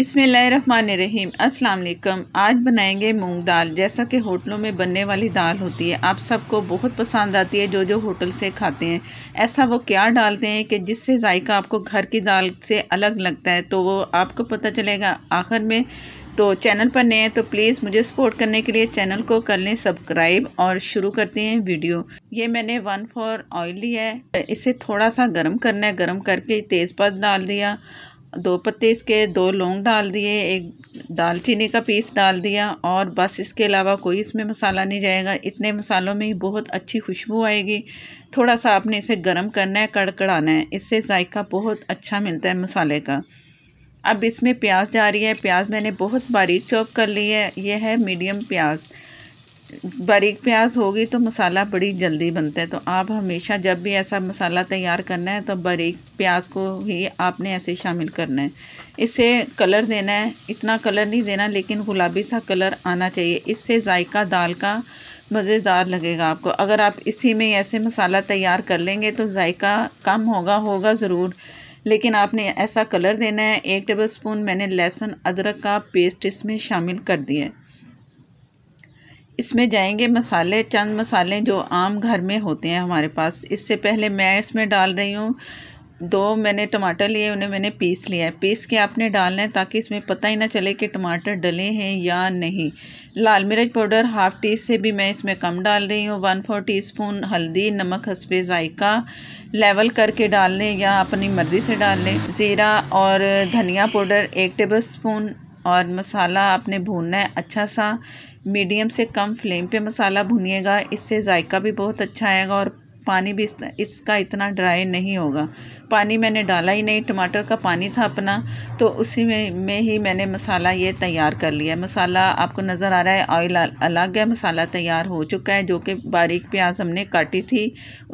बिसमीम अस्सलाम आज बनाएंगे मूंग दाल जैसा कि होटलों में बनने वाली दाल होती है आप सबको बहुत पसंद आती है जो जो होटल से खाते हैं ऐसा वो क्या डालते हैं कि जिससे जायका आपको घर की दाल से अलग लगता है तो वो आपको पता चलेगा आखिर में तो चैनल पर नए हैं तो प्लीज़ मुझे सपोर्ट करने के लिए चैनल को कर लें सब्सक्राइब और शुरू करते हैं वीडियो ये मैंने वन फॉर ऑयल लिया है इसे थोड़ा सा गर्म करना है गर्म करके तेज़पत्ता डाल दिया दो पत्ते इसके दो लौंग डाल दिए एक दालचीनी का पीस डाल दिया और बस इसके अलावा कोई इसमें मसाला नहीं जाएगा इतने मसालों में ही बहुत अच्छी खुशबू आएगी थोड़ा सा आपने इसे गर्म करना है कड़कड़ाना है इससे जायका बहुत अच्छा मिलता है मसाले का अब इसमें प्याज जा रही है प्याज मैंने बहुत बारीक चॉप कर ली है यह है मीडियम प्याज़ बारीक प्याज होगी तो मसाला बड़ी जल्दी बनता है तो आप हमेशा जब भी ऐसा मसाला तैयार करना है तो बारीक प्याज को ही आपने ऐसे शामिल करना है इसे कलर देना है इतना कलर नहीं देना लेकिन गुलाबी सा कलर आना चाहिए इससे जायका दाल का मज़ेदार लगेगा आपको अगर आप इसी में ऐसे मसाला तैयार कर लेंगे तो जायका कम होगा होगा ज़रूर लेकिन आपने ऐसा कलर देना है एक टेबल स्पून मैंने लहसुन अदरक का पेस्ट इसमें शामिल कर दिया है इसमें जाएंगे मसाले चंद मसाले जो आम घर में होते हैं हमारे पास इससे पहले मैं इसमें डाल रही हूँ दो मैंने टमाटर लिए उन्हें मैंने पीस लिया है पीस के आपने डालना है ताकि इसमें पता ही ना चले कि टमाटर डले हैं या नहीं लाल मिर्च पाउडर हाफ़ टी से भी मैं इसमें कम डाल रही हूँ वन फोर टी स्पून हल्दी नमक हसबे ज़ायका लेवल करके डाल लें या अपनी मर्ज़ी से डाल लें ज़ीरा और धनिया पाउडर एक टेबल स्पून और मसाला आपने भूनना है अच्छा सा मीडियम से कम फ्लेम पे मसाला भुनिएगा इससे जायका भी बहुत अच्छा आएगा और पानी भी इसका इसका इतना ड्राई नहीं होगा पानी मैंने डाला ही नहीं टमाटर का पानी था अपना तो उसी में में ही मैंने मसाला ये तैयार कर लिया मसाला आपको नज़र आ रहा है ऑयल अलग है मसाला तैयार हो चुका है जो कि बारीक प्याज हमने काटी थी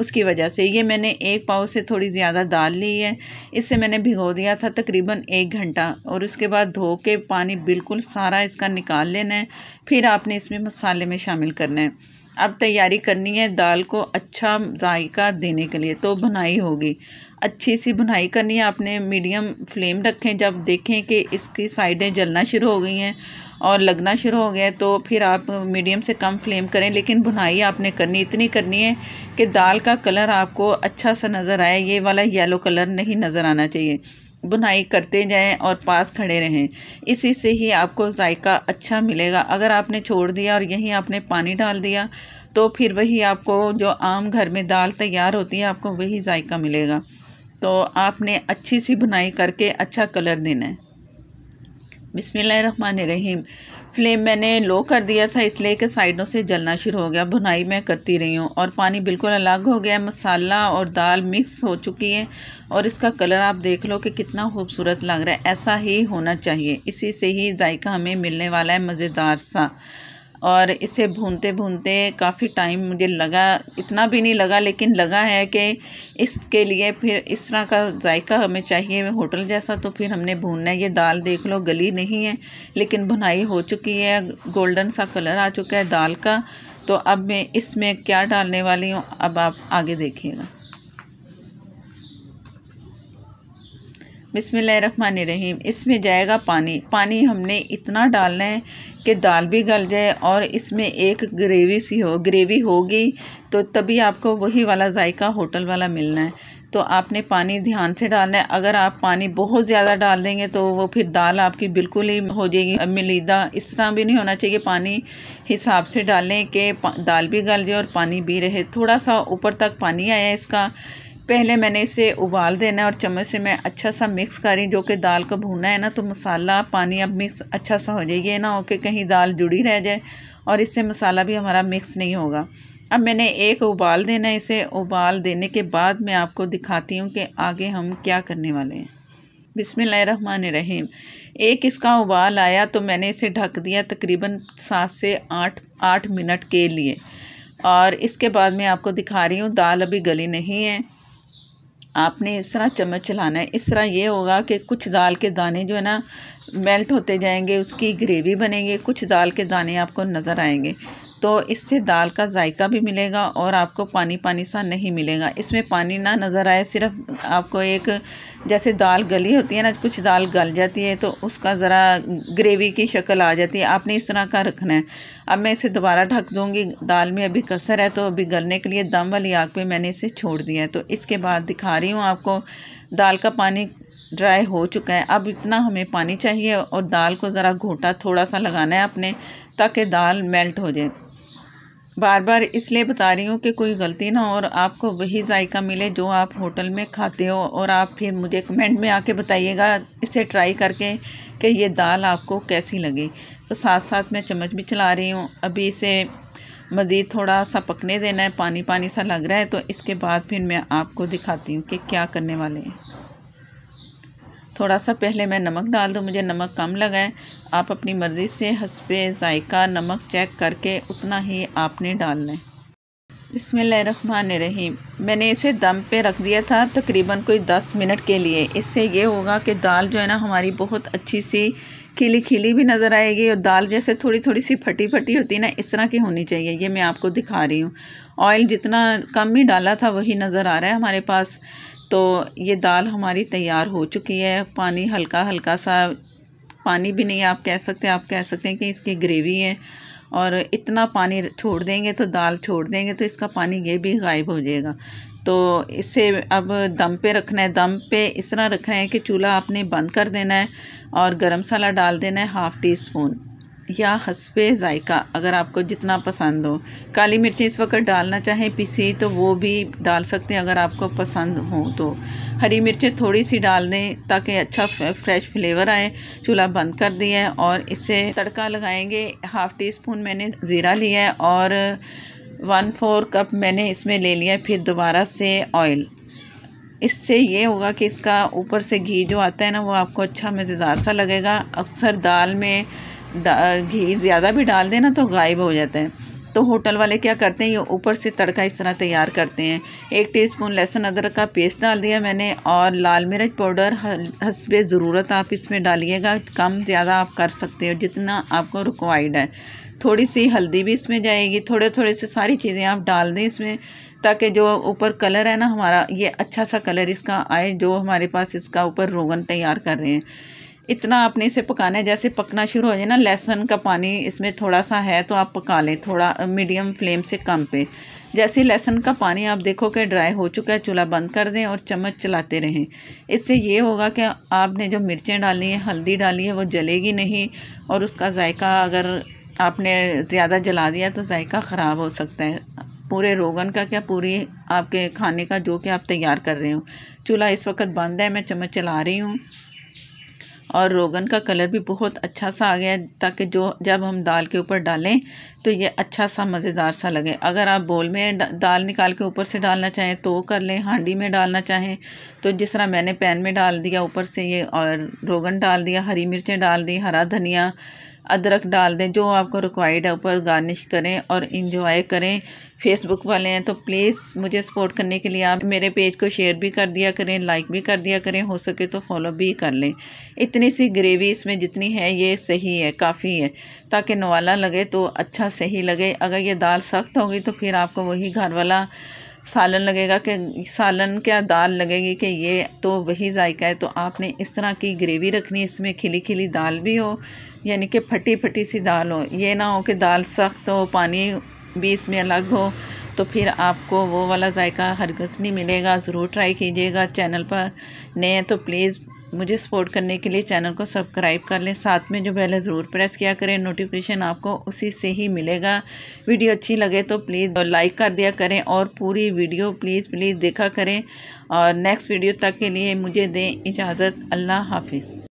उसकी वजह से ये मैंने एक पाव से थोड़ी ज़्यादा दाल ली है इसे मैंने भिगो दिया था तकरीबन एक घंटा और उसके बाद धो के पानी बिल्कुल सारा इसका निकाल लेना है फिर आपने इसमें मसाले में शामिल करना है अब तैयारी करनी है दाल को अच्छा जायका देने के लिए तो बुनाई होगी अच्छी सी बुनाई करनी है आपने मीडियम फ्लेम रखें जब देखें कि इसकी साइडें जलना शुरू हो गई हैं और लगना शुरू हो गया है तो फिर आप मीडियम से कम फ्लेम करें लेकिन बुनाई आपने करनी इतनी करनी है कि दाल का कलर आपको अच्छा सा नज़र आए ये वाला येलो कलर नहीं नज़र आना चाहिए बुनाई करते जाएं और पास खड़े रहें इसी से ही आपको जायका अच्छा मिलेगा अगर आपने छोड़ दिया और यहीं आपने पानी डाल दिया तो फिर वही आपको जो आम घर में दाल तैयार होती है आपको वही जायका मिलेगा तो आपने अच्छी सी बुनाई करके अच्छा कलर देना है बिसमीम फ्लेम मैंने लो कर दिया था इसलिए कि साइडों से जलना शुरू हो गया भुनाई मैं करती रही हूँ और पानी बिल्कुल अलग हो गया मसाला और दाल मिक्स हो चुकी है और इसका कलर आप देख लो कि कितना खूबसूरत लग रहा है ऐसा ही होना चाहिए इसी से ही जायका हमें मिलने वाला है मज़ेदार सा और इसे भूनते भूनते काफ़ी टाइम मुझे लगा इतना भी नहीं लगा लेकिन लगा है कि इसके लिए फिर इस तरह का जायका हमें चाहिए होटल जैसा तो फिर हमने भूनना है ये दाल देख लो गली नहीं है लेकिन भुनाई हो चुकी है गोल्डन सा कलर आ चुका है दाल का तो अब मैं इसमें क्या डालने वाली हूँ अब आप आगे देखिएगा रहीम इसमें जाएगा पानी पानी हमने इतना डालना है कि दाल भी गल जाए और इसमें एक ग्रेवी सी हो ग्रेवी होगी तो तभी आपको वही वाला जायका होटल वाला मिलना है तो आपने पानी ध्यान से डालना है अगर आप पानी बहुत ज़्यादा डाल देंगे तो वो फिर दाल आपकी बिल्कुल ही हो जाएगी मिलीदा इस तरह भी नहीं होना चाहिए पानी हिसाब से डालें कि दाल भी गल जाए और पानी भी रहे थोड़ा सा ऊपर तक पानी आया इसका पहले मैंने इसे उबाल देना है और चम्मच से मैं अच्छा सा मिक्स कर रही जो कि दाल को भूना है ना तो मसाला पानी अब मिक्स अच्छा सा हो जाए ये ना हो कि कहीं दाल जुड़ी रह जाए और इससे मसाला भी हमारा मिक्स नहीं होगा अब मैंने एक उबाल देना है इसे उबाल देने के बाद मैं आपको दिखाती हूँ कि आगे हम क्या करने वाले हैं रहीम एक इसका उबाल आया तो मैंने इसे ढक दिया तकरीबन सात से आठ आठ मिनट के लिए और इसके बाद मैं आपको दिखा रही हूँ दाल अभी गली नहीं है आपने इस तरह चम्मच चलाना है इस तरह ये होगा कि कुछ दाल के दाने जो है ना मेल्ट होते जाएंगे उसकी ग्रेवी बनेंगे कुछ दाल के दाने आपको नज़र आएंगे तो इससे दाल का जायका भी मिलेगा और आपको पानी पानी सा नहीं मिलेगा इसमें पानी ना नज़र आए सिर्फ आपको एक जैसे दाल गली होती है ना कुछ दाल गल जाती है तो उसका ज़रा ग्रेवी की शक्ल आ जाती है आपने इस तरह का रखना है अब मैं इसे दोबारा ढक दूँगी दाल में अभी कसर है तो अभी गलने के लिए दम वाली आग पर मैंने इसे छोड़ दिया है तो इसके बाद दिखा रही हूँ आपको दाल का पानी ड्राई हो चुका है अब इतना हमें पानी चाहिए और दाल को ज़रा घोटा थोड़ा सा लगाना है अपने ताकि दाल मेल्ट हो जाए बार बार इसलिए बता रही हूँ कि कोई गलती ना हो और आपको वही जायका मिले जो आप होटल में खाते हो और आप फिर मुझे कमेंट में आके बताइएगा इसे ट्राई करके कि ये दाल आपको कैसी लगी तो साथ साथ मैं चम्मच भी चला रही हूँ अभी इसे मज़ीद थोड़ा सा पकने देना है पानी पानी सा लग रहा है तो इसके बाद फिर मैं आपको दिखाती हूँ कि क्या करने वाले हैं थोड़ा सा पहले मैं नमक डाल दूँ मुझे नमक कम लगा है आप अपनी मर्ज़ी से हंसपे जायका नमक चेक करके उतना ही आपने डालना है बसमान रहीम मैंने इसे दम पे रख दिया था तकरीबन कोई दस मिनट के लिए इससे ये होगा कि दाल जो है ना हमारी बहुत अच्छी सी खिली खिली भी नज़र आएगी और दाल जैसे थोड़ी थोड़ी सी फटी फटी होती है ना इस तरह की होनी चाहिए ये मैं आपको दिखा रही हूँ ऑयल जितना कम ही डाला था वही नज़र आ रहा है हमारे पास तो ये दाल हमारी तैयार हो चुकी है पानी हल्का हल्का सा पानी भी नहीं आप कह सकते आप कह सकते हैं कि इसकी ग्रेवी है और इतना पानी छोड़ देंगे तो दाल छोड़ देंगे तो इसका पानी ये भी गायब हो जाएगा तो इसे अब दम पे रखना है दम पे इस तरह रखना है कि चूल्हा आपने बंद कर देना है और गरम मसाला डाल देना है हाफ़ टी स्पून या हसब जायका अगर आपको जितना पसंद हो काली मिर्ची इस वक्त डालना चाहें पीसी तो वो भी डाल सकते हैं अगर आपको पसंद हो तो हरी मिर्चें थोड़ी सी डाल दें ताकि अच्छा फ्रेश फ्लेवर आए चूल्हा बंद कर दिया है और इसे तड़का लगाएंगे हाफ़ टी स्पून मैंने ज़ीरा लिया है और वन फोर कप मैंने इसमें ले लिया फिर दोबारा से ऑयल इससे ये होगा कि इसका ऊपर से घी जो आता है ना वो आपको अच्छा मज़ेदार सा लगेगा अक्सर दाल में घी ज़्यादा भी डाल देना तो गायब हो जाते हैं तो होटल वाले क्या करते हैं ये ऊपर से तड़का इस तरह तैयार करते हैं एक टीस्पून लहसुन अदरक का पेस्ट डाल दिया मैंने और लाल मिर्च पाउडर हसबे ज़रूरत आप इसमें डालिएगा कम ज़्यादा आप कर सकते हो जितना आपको रिक्वायर्ड है थोड़ी सी हल्दी भी इसमें जाएगी थोड़े थोड़े से सारी चीज़ें आप डाल दें इसमें ताकि जो ऊपर कलर है ना हमारा ये अच्छा सा कलर इसका आए जो हमारे पास इसका ऊपर रोगन तैयार कर रहे हैं इतना अपने इसे पकाना है जैसे पकना शुरू हो जाए ना लहसुन का पानी इसमें थोड़ा सा है तो आप पका लें थोड़ा मीडियम फ्लेम से कम पे जैसे लहसुन का पानी आप देखो कि ड्राई हो चुका है चूल्हा बंद कर दें और चम्मच चलाते रहें इससे ये होगा कि आपने जो मिर्चें डाली हैं हल्दी डाली है वो जलेगी नहीं और उसका जायका अगर आपने ज़्यादा जला दिया तो जायका ख़राब हो सकता है पूरे रोगन का क्या पूरी आपके खाने का जो कि आप तैयार कर रहे हो चूल्हा इस वक्त बंद है मैं चम्मच चला रही हूँ और रोगन का कलर भी बहुत अच्छा सा आ गया ताकि जो जब हम दाल के ऊपर डालें तो ये अच्छा सा मज़ेदार सा लगे अगर आप बोल में दाल निकाल के ऊपर से डालना चाहें तो कर लें हांडी में डालना चाहें तो जिस तरह मैंने पैन में डाल दिया ऊपर से ये और रोगन डाल दिया हरी मिर्चें डाल दी हरा धनिया अदरक डाल दें जो आपको रिक्वायर्ड है ऊपर गार्निश करें और इंजॉय करें फेसबुक वाले हैं तो प्लीज़ मुझे सपोर्ट करने के लिए आप मेरे पेज को शेयर भी कर दिया करें लाइक भी कर दिया करें हो सके तो फॉलो भी कर लें इतनी सी ग्रेवी इसमें जितनी है ये सही है काफ़ी है ताकि नवाला लगे तो अच्छा सही लगे अगर ये दाल सख्त होगी तो फिर आपको वही घर वाला सालन लगेगा कि सालन क्या दाल लगेगी कि ये तो वही जायका है तो आपने इस तरह की ग्रेवी रखनी इसमें खिली खिली दाल भी हो यानी कि फटी फटी सी दाल हो ये ना हो कि दाल सख्त हो पानी भी इसमें अलग हो तो फिर आपको वो वाला जायका हरगज़ नहीं मिलेगा ज़रूर ट्राई कीजिएगा चैनल पर नए तो प्लीज़ मुझे सपोर्ट करने के लिए चैनल को सब्सक्राइब कर लें साथ में जो बेल है ज़रूर प्रेस किया करें नोटिफिकेशन आपको उसी से ही मिलेगा वीडियो अच्छी लगे तो प्लीज़ लाइक कर दिया करें और पूरी वीडियो प्लीज़ प्लीज़ देखा करें और नेक्स्ट वीडियो तक के लिए मुझे दें इजाज़त अल्लाह हाफिज़